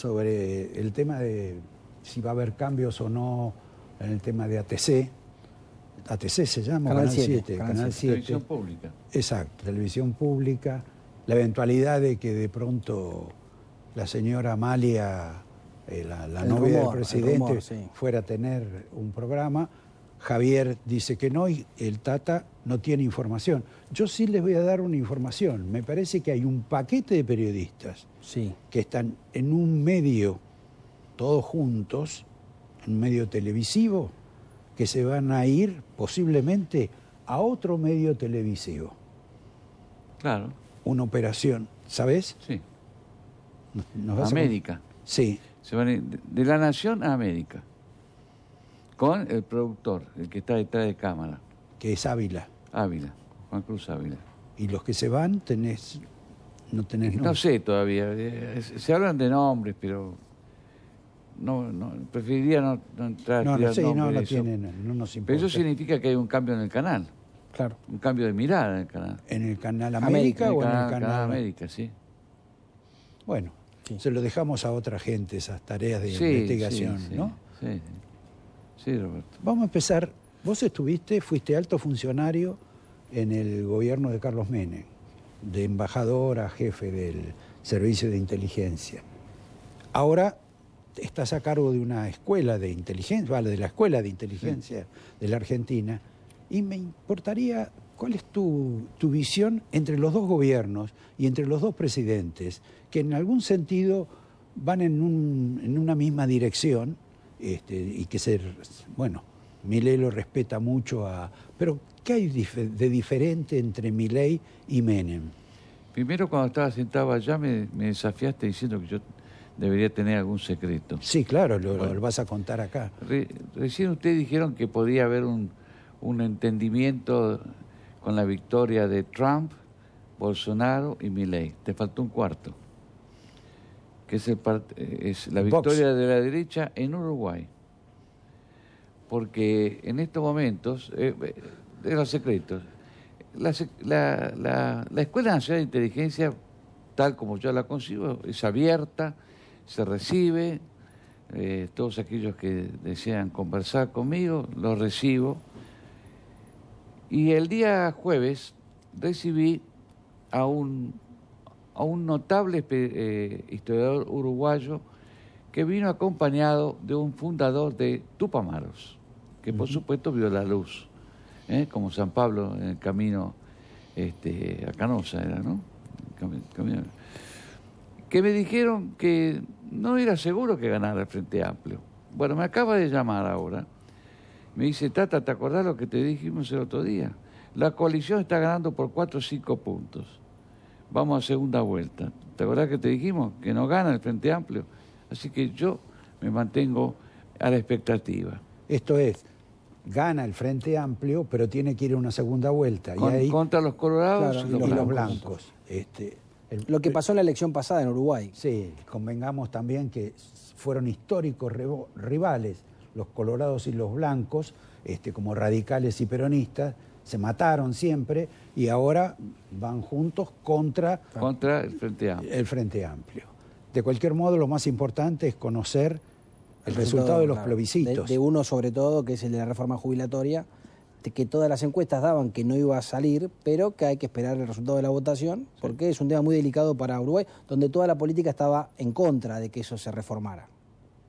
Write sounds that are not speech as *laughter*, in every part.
sobre el tema de si va a haber cambios o no en el tema de ATC. ATC se llama, Canal, 7, Canal, 7. Televisión pública. Exacto, televisión pública. La eventualidad de que de pronto la señora Amalia, eh, la, novia del presidente, fuera a tener un programa Javier dice que no y el Tata no tiene información. Yo sí les voy a dar una información. Me parece que hay un paquete de periodistas sí. que están en un medio, todos juntos, en medio televisivo, que se van a ir posiblemente a otro medio televisivo. Claro. Una operación, ¿sabes? Sí. América. Sí. Se van de la Nación a América con el productor, el que está detrás de cámara. Que es Ávila. Ávila, Juan Cruz Ávila. ¿Y los que se van tenés, no tenés nombre? No sé todavía, eh, se hablan de nombres, pero no, no preferiría no, entrar no, el no, sé, no, lo tienen, no nos importa. Pero eso significa que hay un cambio en el canal. Claro. Un cambio de mirada en el canal. ¿En el canal América, o en el canal, América, sí. Bueno, se lo dejamos a otra gente esas tareas de investigación, investigación, sí, ¿no? sí. Sí, Roberto. Vamos a empezar. Vos estuviste, fuiste alto funcionario en el gobierno de Carlos Menem, de embajador a jefe del servicio de inteligencia. Ahora estás a cargo de una escuela de inteligencia, vale, de la escuela de inteligencia de la Argentina, y me importaría cuál es tu, visión entre los dos gobiernos y entre los dos presidentes, que en algún sentido van en una misma dirección, este, y que ser, bueno, Milei lo respeta mucho a... Pero, ¿qué hay de diferente entre Milei y Menem? Primero, cuando estaba sentado allá, me, desafiaste diciendo que yo debería tener algún secreto. Sí, claro, lo, vas a contar acá. recién ustedes dijeron que podía haber un, un entendimiento con la victoria de Trump, Bolsonaro y Milei. Te faltó un cuarto que es, el eh, es la victoria de la derecha en Uruguay. Porque en estos momentos, eh, eh, de los secretos, la, Escuela Nacional de Inteligencia, tal como yo la concibo, es abierta, se recibe, todos aquellos que desean conversar conmigo, los recibo. Y el día jueves recibí a un a un notable eh, historiador uruguayo que vino acompañado de un fundador de Tupamaros, que por supuesto vio la luz, ¿eh? como San Pablo en el camino este, a Canosa era, ¿no? Que me dijeron que no era seguro que ganara el Frente Amplio. Bueno, me acaba de llamar ahora. Me dice, Tata, ¿te acordás lo que te dijimos el otro día? La coalición está ganando por 4 o 5 puntos vamos a segunda vuelta. ¿Te acordás que te dijimos que no gana el Frente Amplio? Así que yo me mantengo a la expectativa. Esto es, gana el Frente Amplio, pero tiene que ir a una segunda vuelta. y contra los colorados y, los, blancos. Este, Lo que pasó en la elección pasada en Uruguay. Sí, convengamos también que fueron históricos rivales los colorados y los blancos, este, como radicales y peronistas, se mataron siempre y ahora van juntos contra, contra el, Frente Amplio. el Frente Amplio. De cualquier modo, lo más importante es conocer el, resultado, de los plebiscitos. De, uno sobre todo, que es el de la reforma jubilatoria, de que todas las encuestas daban que no iba a salir, pero que hay que esperar el resultado de la votación, porque es un tema muy delicado para Uruguay, donde toda la política estaba en contra de que eso se reformara.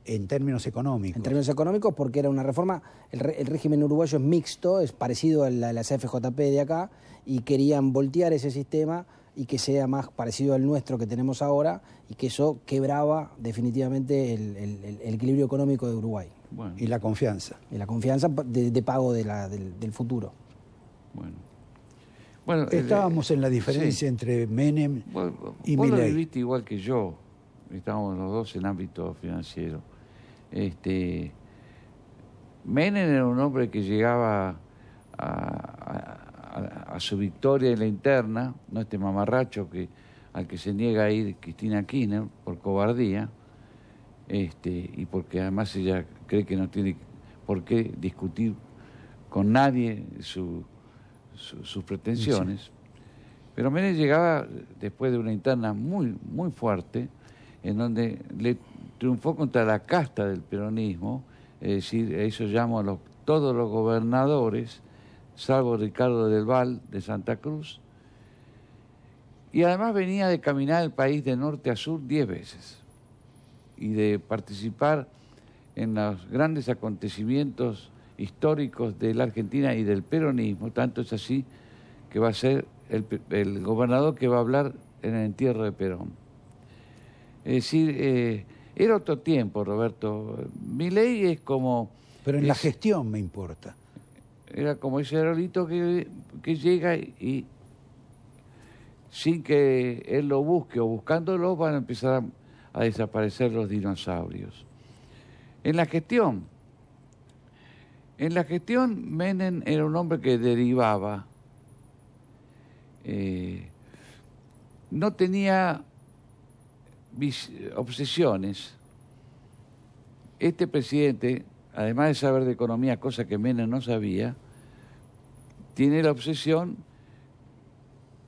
En términos económicos. En términos económicos, porque era una reforma, el, régimen uruguayo es mixto, es parecido a la, CFJP de acá, y querían voltear ese sistema y que sea más parecido al nuestro que tenemos ahora y que eso quebraba definitivamente el, equilibrio económico de Uruguay. Y la confianza. Y la confianza de, pago del, futuro. Bueno. bueno Estábamos en la eh, diferencia entre Menem y Milei. lo viviste igual que yo. Estábamos los dos en ámbito financiero. Este, Menem era un hombre que llegaba a, su victoria en la interna, no este mamarracho que, al que se niega a ir Cristina Kirchner por cobardía, este, y porque además ella cree que no tiene por qué discutir con nadie sus pretensiones. Pero Menem llegaba después de una interna muy, muy fuerte, en donde le triunfó contra la casta del peronismo, es decir, eso llamo a todos los gobernadores, salvo Ricardo del Val de Santa Cruz, y además venía de caminar el país de norte a sur diez veces y de participar en los grandes acontecimientos históricos de la Argentina y del peronismo, tanto es así que va a ser el, gobernador que va a hablar en el entierro de Perón. Es decir, eh, era otro tiempo, Roberto. Mi ley es como... Pero en la gestión me importa. Era como ese aerolito que, llega y sin que él lo busque o buscándolo van a empezar a, desaparecer los dinosaurios. En la gestión, en la gestión Menem era un hombre que derivaba, eh, no tenía eh, obsesiones. Este presidente, además de saber de economía, cosa que Menem no sabía, tiene la obsesión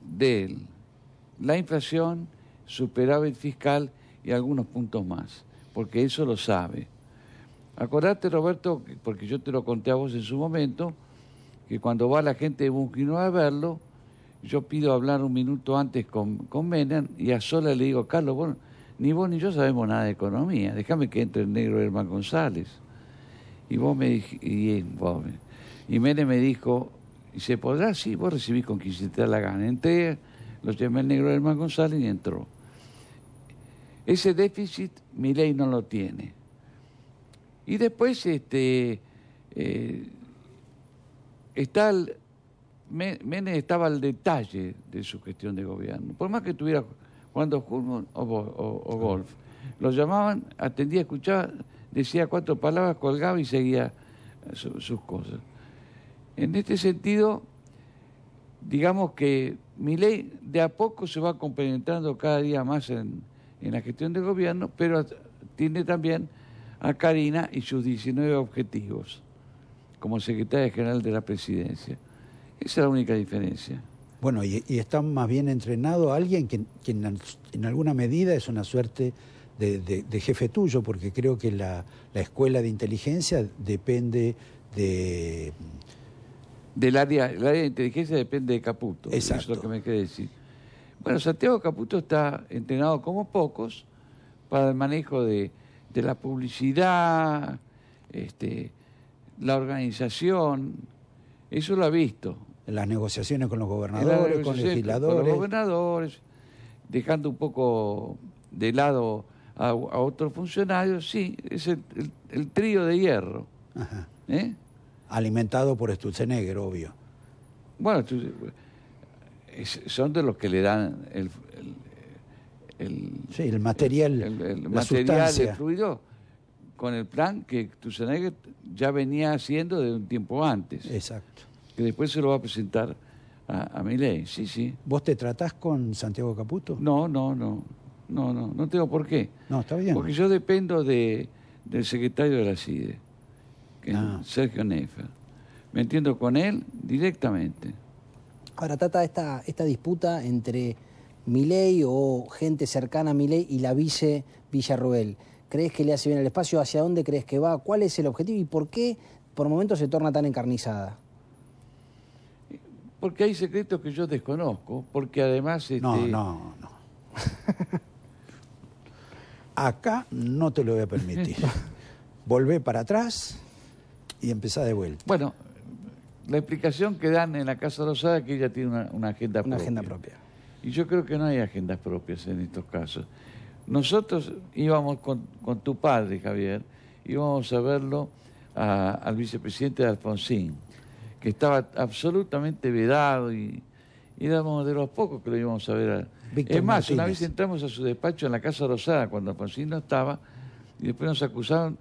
de la inflación, superaba el fiscal y algunos puntos más, porque eso lo sabe. Acordate, Roberto, porque yo te lo conté a vos en su momento, que cuando va la gente de Bunquino a verlo, yo pido hablar un minuto antes con, con Menem y a sola le digo, Carlos, bueno, ni vos ni yo sabemos nada de economía. Déjame que entre el negro Herman González. Y vos me dijiste... y, Mene me dijo, ¿y se podrá? Sí, vos recibís con quien la gana. Entré, lo llamé el negro Herman González y entró. Ese déficit mi ley no lo tiene. Y después este, eh, está el, estaba al detalle de su gestión de gobierno. Por más que tuviera cuando fútbol o, o, golf. Lo llamaban, atendía, escuchaba, decía cuatro palabras, colgaba y seguía eh, sus cosas. En este sentido, digamos que mi ley de a poco se va complementando cada día más en, en la gestión del gobierno, pero tiene también a Karina y sus 19 objetivos como secretaria general de la presidencia. Esa es la única diferencia. Bueno, y, y está más bien entrenado alguien que, en, alguna medida es una suerte de, jefe tuyo, porque creo que la, escuela de inteligencia depende de... Del área, de inteligencia depende de Caputo, Exacto. eso es lo que me quiere decir. Bueno, Santiago Caputo está entrenado como pocos para el manejo de, de la publicidad, este, la organización, eso lo ha visto las negociaciones con los gobernadores, con legisladores. los gobernadores, dejando un poco de lado a, otros funcionarios, sí, es el, trío de hierro. ¿eh? Alimentado por Stutzenegger, obvio. Bueno, son de los que le dan el, el material, el, la sustancia. con el plan que Stutzenegger ya venía haciendo de un tiempo antes. Exacto que después se lo va a presentar a, Miley, sí, sí. ¿Vos te tratás con Santiago Caputo? No, no, no, no, no, no tengo por qué. No, está bien. Porque yo dependo de, del secretario de la CIDE, que es ah. Sergio Nefer. Me entiendo con él directamente. Ahora, trata esta, esta disputa entre Milei o gente cercana a Milei y la vice Villarruel, ¿crees que le hace bien el espacio? ¿Hacia dónde crees que va? ¿Cuál es el objetivo y por qué por momentos se torna tan encarnizada? Porque hay secretos que yo desconozco, porque además... Este... No, no, no. Acá no te lo voy a permitir. *laughs* Volvé para atrás y empezá de vuelta. Bueno, la explicación que dan en la Casa Rosada es que ella tiene una, agenda propia. Una agenda propia. Y yo creo que no hay agendas propias en estos casos. Nosotros íbamos con, con tu padre, Javier, íbamos a verlo al vicepresidente de Alfonsín que estaba absolutamente vedado y éramos de los pocos que lo íbamos a ver. es más, una vez entramos a su despacho en la Casa Rosada cuando Alfonsín no estaba y después nos acusaron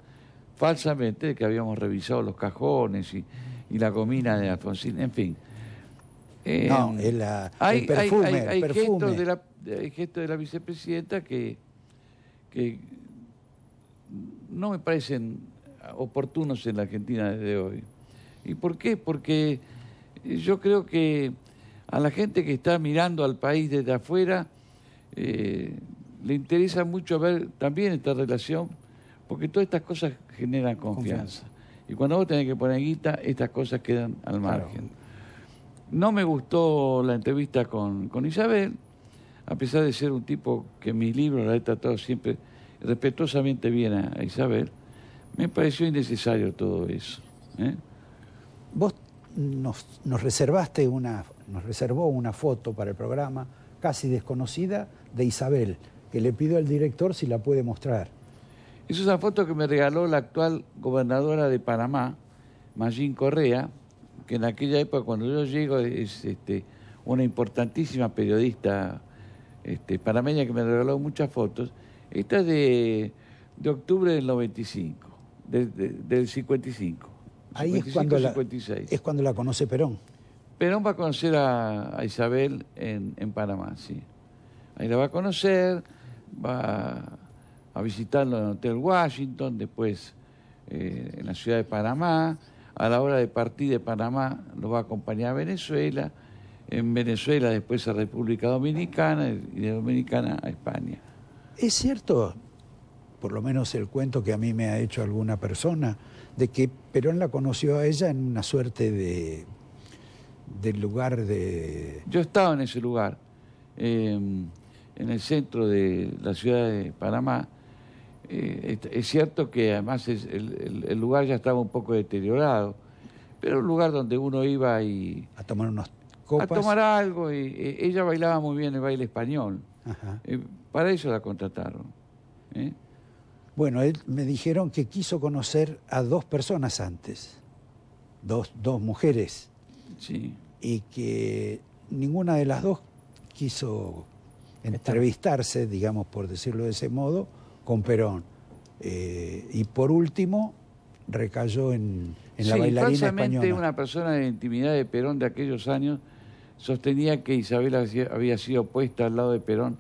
falsamente de que habíamos revisado los cajones y, la comina de Alfonsín, en fin. Eh, no, el, perfume. Gestos de la, vicepresidenta que, no me parecen oportunos en la Argentina desde hoy. ¿Y por qué? Porque eh, yo creo que a la gente que está mirando al país desde afuera eh, le interesa mucho ver también esta relación, porque todas estas cosas generan confianza. Y cuando vos tenés que poner guita, estas cosas quedan al margen. No me gustó la entrevista con, Isabel, a pesar de ser un tipo que en mis libros la he tratado siempre respetuosamente bien a, a Isabel, me pareció innecesario todo eso. ¿eh? Vos nos, reservaste una, nos reservó una foto para el programa casi desconocida de Isabel, que le pido al director si la puede mostrar. Es una foto que me regaló la actual gobernadora de Panamá, Magín Correa, que en aquella época cuando yo llego es este, una importantísima periodista este, panameña que me regaló muchas fotos. Esta es de, octubre del 95, del 55. Ahí es, cuando La, conoce Perón. Perón va a conocer a, Isabel en, Panamá, sí. Ahí la va a conocer, va a visitarlo en el Hotel Washington, después eh, en la ciudad de Panamá. A la hora de partir de Panamá lo va a acompañar a Venezuela, en Venezuela después a República Dominicana y de Dominicana a España. Es cierto, por lo menos el cuento que a mí me ha hecho alguna persona, de que Perón la conoció a ella en una suerte de del lugar de... Yo estaba en ese lugar, em, en el centro de la ciudad de Panamá. Eh, es cierto que además es, el, lugar ya estaba un poco deteriorado, pero un lugar donde uno iba y... A tomar unos copas. A tomar algo. Y, e, ella bailaba muy bien el baile español. Eh, para eso la contrataron. ¿eh? Bueno, me dijeron que quiso conocer a dos personas antes, dos, dos mujeres, sí. y que ninguna de las dos quiso entrevistarse, digamos por decirlo de ese modo, con Perón. Eh, y por último, recayó en, la bailarina española. una persona de intimidad de Perón de aquellos años sostenía que Isabel había sido puesta al lado de Perón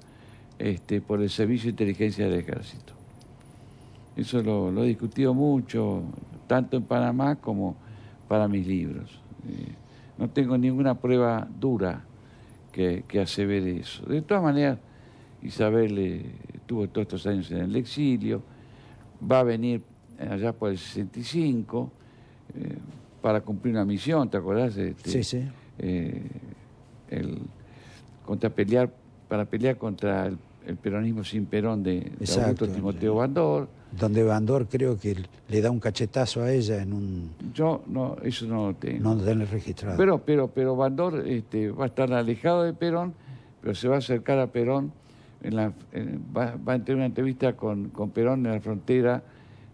este, por el Servicio de Inteligencia del Ejército. Eso lo, he discutido mucho, tanto en Panamá como para mis libros. Eh, no tengo ninguna prueba dura que, que asevere eso. De todas maneras, Isabel eh, estuvo todos estos años en el exilio, va a venir allá por el 65 eh, para cumplir una misión, ¿te acordás? Este, sí, sí. Eh, el, contra para pelear contra el, peronismo sin Perón de, de Timoteo Bandor donde Bandor creo que le da un cachetazo a ella en un... Yo no, eso no lo tengo. No lo registrado. Pero, pero, pero Bandor este, va a estar alejado de Perón, pero se va a acercar a Perón, en va, a tener una entrevista con, con Perón en la frontera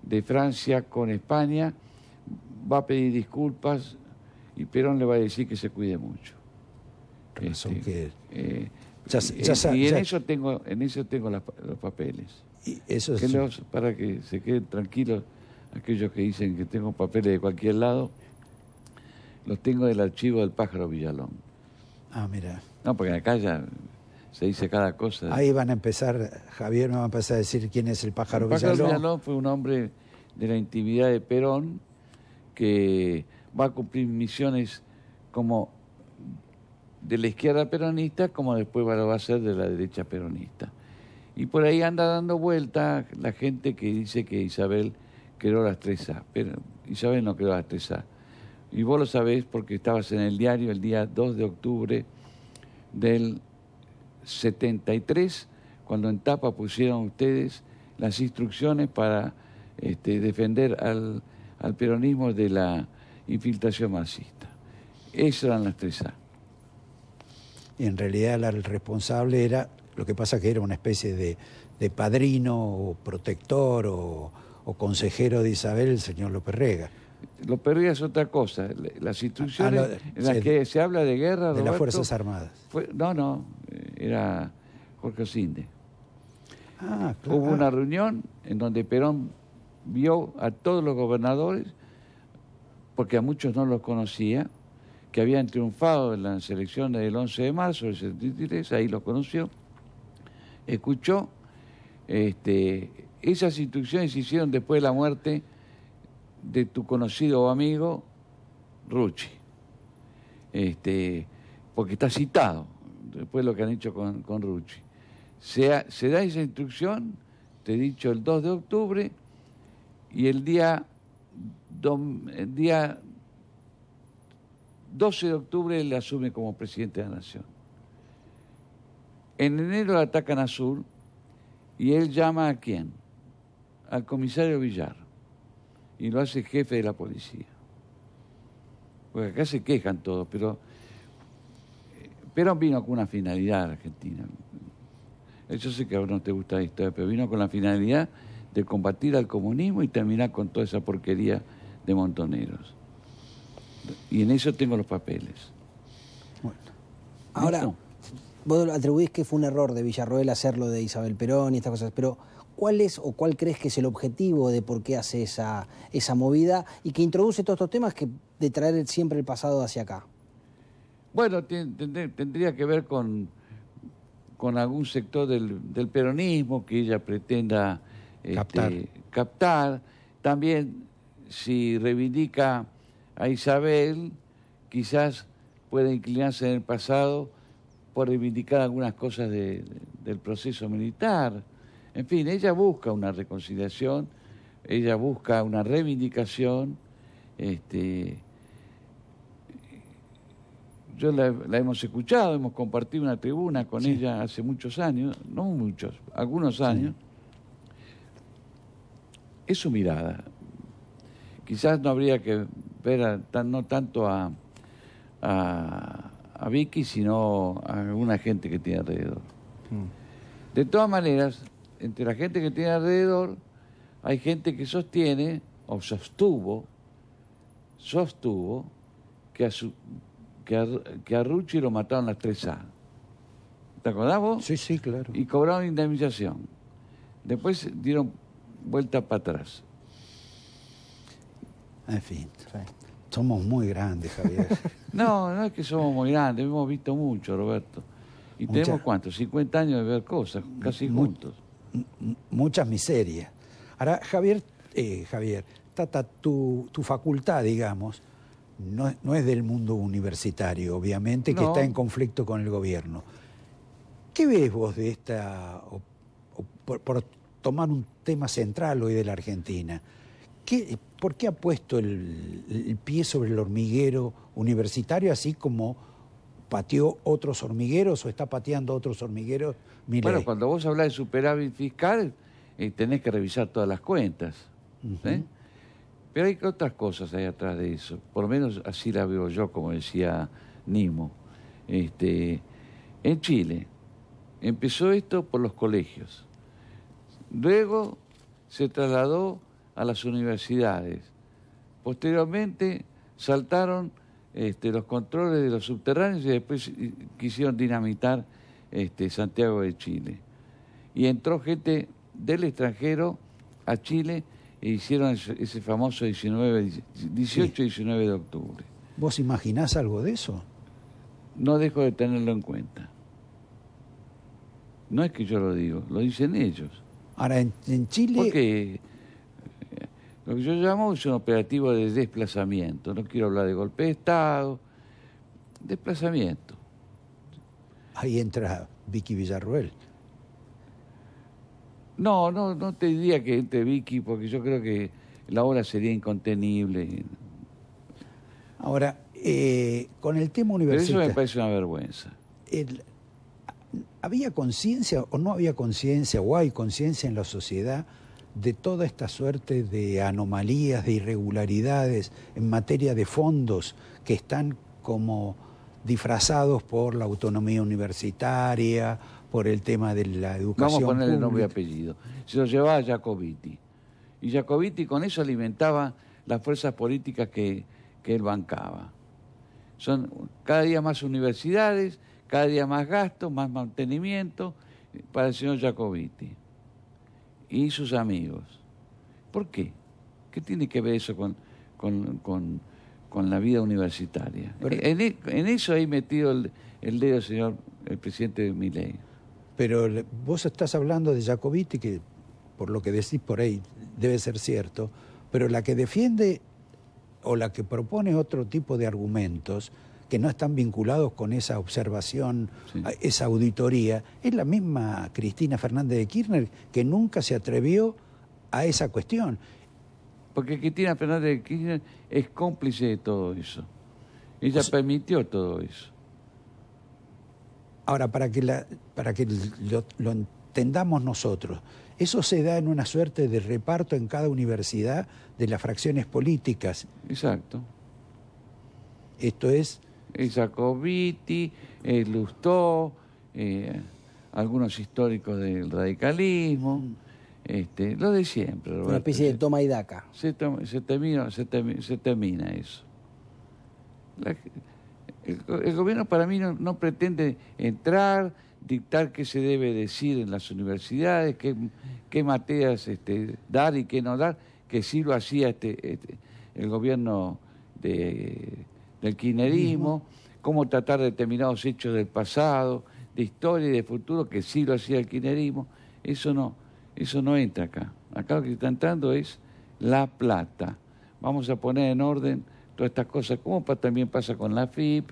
de Francia con España, va a pedir disculpas y Perón le va a decir que se cuide mucho. Razón este, que... Eh, eh, y, en, eso tengo, en eso tengo los papeles para que se queden tranquilos aquellos que dicen que tengo papeles de cualquier lado, los tengo del archivo del pájaro Villalón. Ah, mira. No, porque acá ya se dice cada cosa. Ahí van a empezar, Javier me va a empezar a decir quién es el pájaro Villalón. El pájaro Villalón, fue un hombre de la intimidad de Perón que va a cumplir misiones como de la izquierda peronista como después va a ser de la derecha peronista. Y por ahí anda dando vuelta la gente que dice que Isabel creó las 3 A, pero Isabel no creó las 3 A. Y vos lo sabés porque estabas en el diario el día 2 de octubre del 73, cuando en tapa pusieron ustedes las instrucciones para este, defender al, peronismo de la infiltración marxista. Esas eran las 3 A. En realidad el responsable era lo que pasa es que era una especie de, padrino o protector o, consejero de Isabel, el señor López Rega. López Rega es otra cosa. Las instituciones ah, en las que se habla de guerra... De las Fuerzas Armadas. no, no, eh, era Jorge Osinde. Ah, Hubo una reunión en donde Perón vio a todos los gobernadores, porque a muchos no los conocía, que habían triunfado en las elecciones del 11 de marzo del 73, ahí los conoció, escuchó, este, esas instrucciones se hicieron después de la muerte de tu conocido amigo Rucci, este, porque está citado, después de lo que han hecho con, con Rucci. Se, da esa instrucción, te he dicho, el 2 de octubre y el día, el día 12 de octubre le asume como presidente de la Nación. En enero atacan a Azul y él llama a quién? Al comisario Villar y lo hace jefe de la policía. Porque acá se quejan todos, pero vino con una finalidad a Argentina. Yo sé que a vos no te gusta la historia, pero vino con la finalidad de combatir al comunismo y terminar con toda esa porquería de montoneros. Y en eso tengo los papeles. Bueno, ahora vos atribuís que fue un error de Villarroel hacerlo de Isabel Perón y estas cosas, pero ¿cuál es o cuál crees que es el objetivo de por qué hace esa, esa movida y que introduce todos estos temas que de traer siempre el pasado hacia acá? Bueno, tendría que ver con, con algún sector del, peronismo que ella pretenda este, captar. También si reivindica a Isabel, quizás pueda inclinarse en el pasado por reivindicar algunas cosas del proceso militar. En fin, ella busca una reconciliación, ella busca una reivindicación. Este, yo la, hemos escuchado, hemos compartido una tribuna con ella hace muchos años, no muchos, algunos años. Es su mirada. Quizás no habría que ver no tanto a a Vicky, sino a alguna gente que tiene alrededor. Mm. De todas maneras, entre la gente que tiene alrededor, hay gente que sostiene o sostuvo, sostuvo que a, que lo mataron las 3A. ¿Te acordás Sí, sí, claro. Y cobraron indemnización. Después dieron vuelta para atrás. En fin. Somos muy grandes, Javier. *laughs* no, no es que somos muy grandes, hemos visto mucho, Roberto. Y tenemos ¿cuántos? 50 años de ver cosas, casi juntos. Muchas miserias. Ahora, Javier, eh, Javier, Tata, tu, tu facultad, digamos, no, no, es del mundo universitario, obviamente, que está en conflicto con el gobierno. ¿Qué ves vos de esta, por, tomar un tema central hoy de la Argentina, por qué ha puesto el, pie sobre el hormiguero universitario, así como pateó otros hormigueros o está pateando otros hormigueros? Mire, Bueno, cuando vos hablas de superávit fiscal, eh, tenés que revisar todas las cuentas. ¿eh? Pero hay otras cosas ahí atrás de eso. Por lo menos así la veo yo, como decía Nimo. Este, en Chile empezó esto por los colegios. Luego se trasladó a las universidades. Posteriormente saltaron este, los controles de los subterráneos y después quisieron dinamitar este, Santiago de Chile. Y entró gente del extranjero a Chile e hicieron ese famoso 19, 18 y 19 de octubre. ¿Vos imaginás algo de eso? No dejo de tenerlo en cuenta. No es que yo lo digo, lo dicen ellos. Ahora, en, Chile... Lo que yo llamo es un operativo de desplazamiento. No quiero hablar de golpe de Estado, desplazamiento. Ahí entra Vicky Villarruel. No, no, no te diría que entre Vicky, porque yo creo que la obra sería incontenible. Ahora, eh, con el tema universitario. Pero eso me parece una vergüenza. ¿Había conciencia o no había conciencia o hay conciencia en la sociedad de toda esta suerte de anomalías, de irregularidades en materia de fondos que están como disfrazados por la autonomía universitaria, por el tema de la educación. Vamos a ponerle nombre y apellido. Se lo llevaba a Jacobiti. Y Jacobiti con eso alimentaba las fuerzas políticas que, que él bancaba. Son cada día más universidades, cada día más gastos, más mantenimiento para el señor Jacobiti y sus amigos. ¿Por qué? ¿Qué tiene que ver eso con, con, con, la vida universitaria? en, eso ahí metido el, dedo, señor, el presidente de ley. Pero vos estás hablando de Jacobiti, que por lo que decís por ahí debe ser cierto, pero la que defiende o la que propone otro tipo de argumentos que no están vinculados con esa observación, esa auditoría. Es la misma Cristina Fernández de Kirchner que nunca se atrevió a esa cuestión. Porque Cristina Fernández de Kirchner es cómplice de todo eso. Ella permitió todo eso. Ahora, para que, para que lo entendamos nosotros, eso se da en una suerte de reparto en cada universidad de las fracciones políticas. Exacto. Esto es Jacobiti, eh, Lustó, eh, algunos históricos del radicalismo, mm. este, lo de siempre. Una especie de toma y daca. Se, termina, eso. el, gobierno para mí no, pretende entrar, dictar qué se debe decir en las universidades, qué, materias este, dar y qué no dar, que sí lo hacía este, este el gobierno de del kirchnerismo, cómo tratar determinados hechos del pasado, de historia y de futuro, que sí lo hacía el kirchnerismo. Eso no, eso no entra acá. Acá lo que está entrando es la plata. Vamos a poner en orden todas estas cosas, como también pasa con la FIP,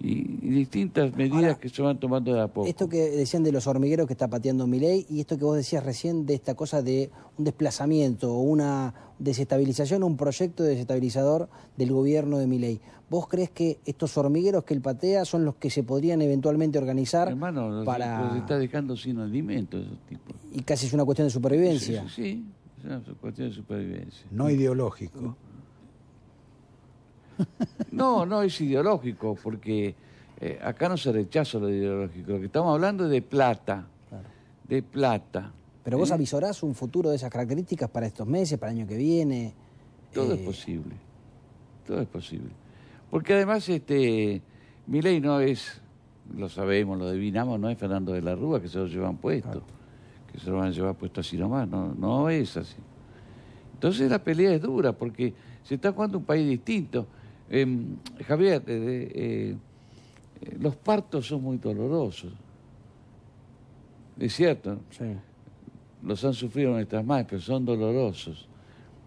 y, distintas medidas que se van tomando de a poco. Esto que decían de los hormigueros que está pateando Milei y esto que vos decías recién de esta cosa de un desplazamiento o una desestabilización, un proyecto desestabilizador del gobierno de Milei. ¿Vos crees que estos hormigueros que él patea son los que se podrían eventualmente organizar Hermano, los para... está dejando sin alimentos esos tipos. Y casi es una cuestión de supervivencia. sí es una cuestión de supervivencia. No ideológico. No, no es ideológico, porque eh, acá no se rechaza lo ideológico. Lo que estamos hablando es de plata. De plata. Pero vos ¿eh? avisorás un futuro de esas características para estos meses, para el año que viene. Todo eh. es posible. Todo es posible. Porque además, este, ley no es, lo sabemos, lo adivinamos, no es Fernando de la Rúa que se lo llevan puesto. Que se lo van a llevar puesto así nomás. No, no es así. Entonces la pelea es dura porque se está jugando un país distinto. Em, Javier, eh, eh, los partos son muy dolorosos. Es cierto. Sí. Los han sufrido nuestras madres, pero son dolorosos.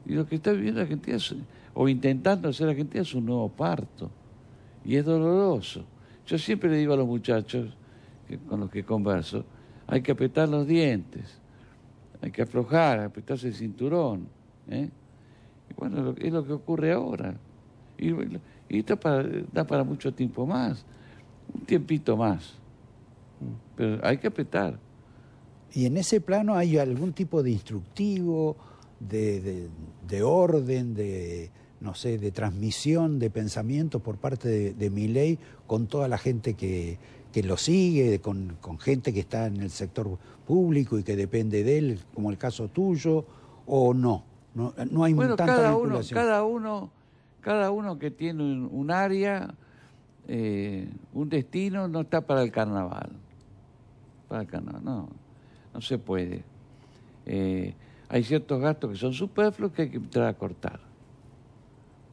Y lo que está viviendo Argentina, o intentando hacer Argentina, es un nuevo parto. Y es doloroso. Yo siempre le digo a los muchachos con los que converso, hay que apretar los dientes, hay que aflojar, apretarse el cinturón. ¿eh? Y bueno, es lo que ocurre ahora. Y, da para mucho tiempo más, un tiempito más. Pero hay que apretar. ¿Y en ese plano hay algún tipo de instructivo, de, de, orden, de, no sé, de transmisión de pensamiento por parte de, mi ley con toda la gente que, que lo sigue, con, con, gente que está en el sector público y que depende de él, como el caso tuyo, o no? No, no hay bueno, tanta cada Uno, cada uno cada uno que tiene un, área, eh, un destino, no está para el carnaval. Para el carnaval, no, no se puede. Eh, hay ciertos gastos que son superfluos que hay que entrar a cortar.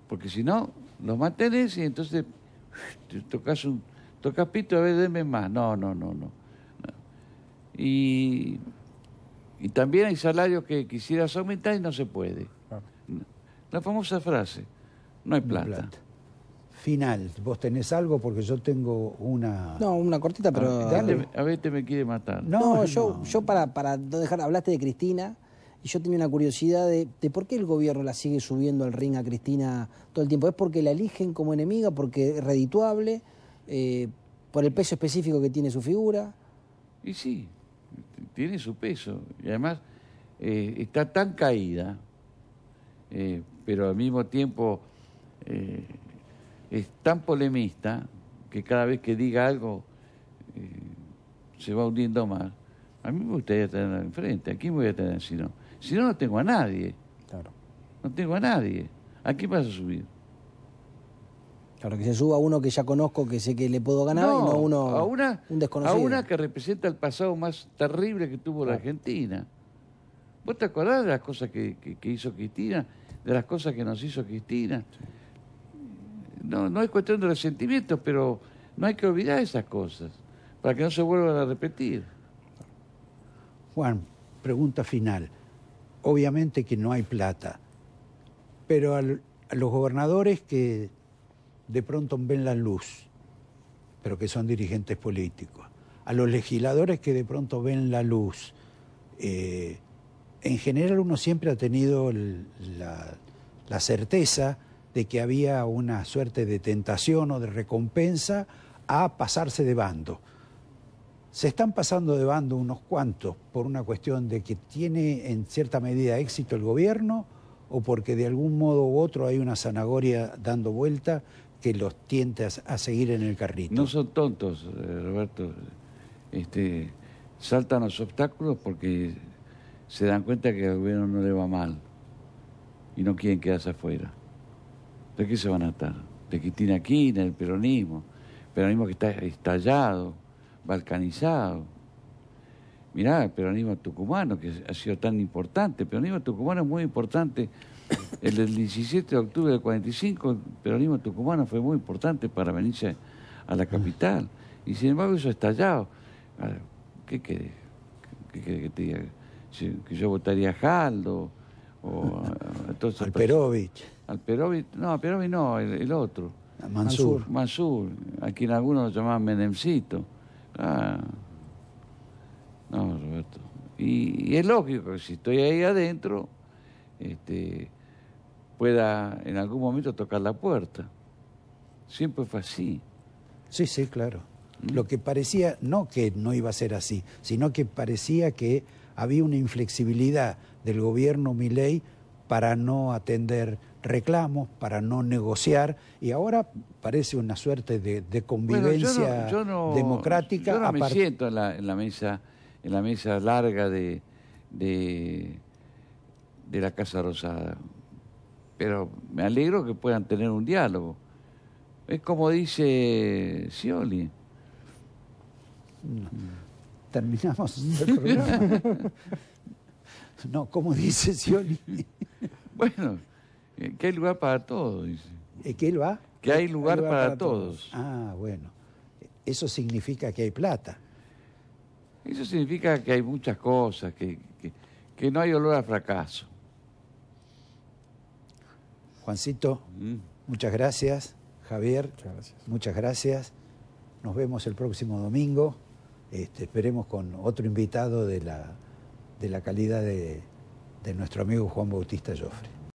Porque si no, los mantenés y entonces tocas un tocas pito, a ver, denme más. No, no, no, no. y también hay salarios que quisieras aumentar y no se puede. Ah. La famosa frase. No hay plata. Final, vos tenés algo porque yo tengo una... No, una cortita, pero... Ah, a ver, te me quiere matar. No, yo, yo para, no dejar, hablaste de Cristina y yo tenía una curiosidad de, por qué el gobierno la sigue subiendo al ring a Cristina todo el tiempo. ¿Es porque la eligen como enemiga, porque es redituable, eh, por el peso específico que tiene su figura? Y sí, tiene su peso. Y además eh, está tan caída, eh, pero al mismo tiempo eh, es tan polemista que cada vez que diga algo eh, se va hundiendo más. A mí me gustaría tenerla enfrente. ¿A quién voy a tener si no? Si no, no tengo a nadie. Claro. No tengo a nadie. ¿A quién vas a subir? Claro, que se suba a uno que ya conozco, que sé que le puedo ganar, y no a uno una, una que representa el pasado más terrible que tuvo la Argentina. ¿Vos te acordás de las cosas que, hizo Cristina? De las cosas que nos hizo Cristina no, no es cuestión de resentimientos, pero no hay que olvidar esas cosas para que no se vuelvan a repetir. Juan, pregunta final. Obviamente que no hay plata, pero a los gobernadores que de pronto ven la luz, pero que son dirigentes políticos, a los legisladores que de pronto ven la luz, eh, en general uno siempre ha tenido la, la certeza de que había una suerte de tentación o de recompensa a pasarse de bando. Se están pasando de bando unos cuantos por una cuestión de que tiene en cierta medida éxito el gobierno o porque de algún modo u otro hay una zanahoria dando vuelta que los tienta a, seguir en el carrito. No son tontos, eh, Roberto. Este, saltan los obstáculos porque se dan cuenta que al gobierno no le va mal y no quieren quedarse afuera. ¿De qué se van a atar? De Cristina Kirchner, el peronismo. peronismo que está estallado, balcanizado. Mirá, el peronismo tucumano, que ha sido tan importante. El peronismo tucumano es muy importante. El 17 de octubre del 45, el peronismo tucumano fue muy importante para venirse a la capital. Y sin embargo, eso ha estallado. ¿Qué querés? ¿Qué querés que te diga? Que yo votaría a Jaldo o al Alperovich. Pues, no, no, Alperovich no, el, otro, otro. Mansur. Mansur, a quien algunos lo llamaban Menemcito. Ah. No, Roberto. Y, es lógico que si estoy ahí adentro, este, pueda en algún momento tocar la puerta. Siempre fue así. Sí, sí, claro. ¿Mm? Lo que parecía, no que no iba a ser así, sino que parecía que había una inflexibilidad del gobierno Milei para no atender reclamos, para no negociar, y ahora parece una suerte de, convivencia democrática. Yo no me siento en la, mesa, en la mesa larga de, de, la Casa Rosada, pero me alegro que puedan tener un diálogo. Es como dice Scioli. Terminamos el programa. *laughs* no, como dice Scioli. Bueno, eh, que hay lugar para todos, dice. ¿Eh, ¿Qué va? Que hay lugar, para, todos. Ah, bueno. Eso significa que hay plata. Eso significa que hay muchas cosas, que, que, no hay olor a fracaso. Juancito, mm. muchas gracias. Javier, muchas gracias. Nos vemos el próximo domingo. Este, esperemos con otro invitado de de la calidad de, de nuestro amigo Juan Bautista Joffre.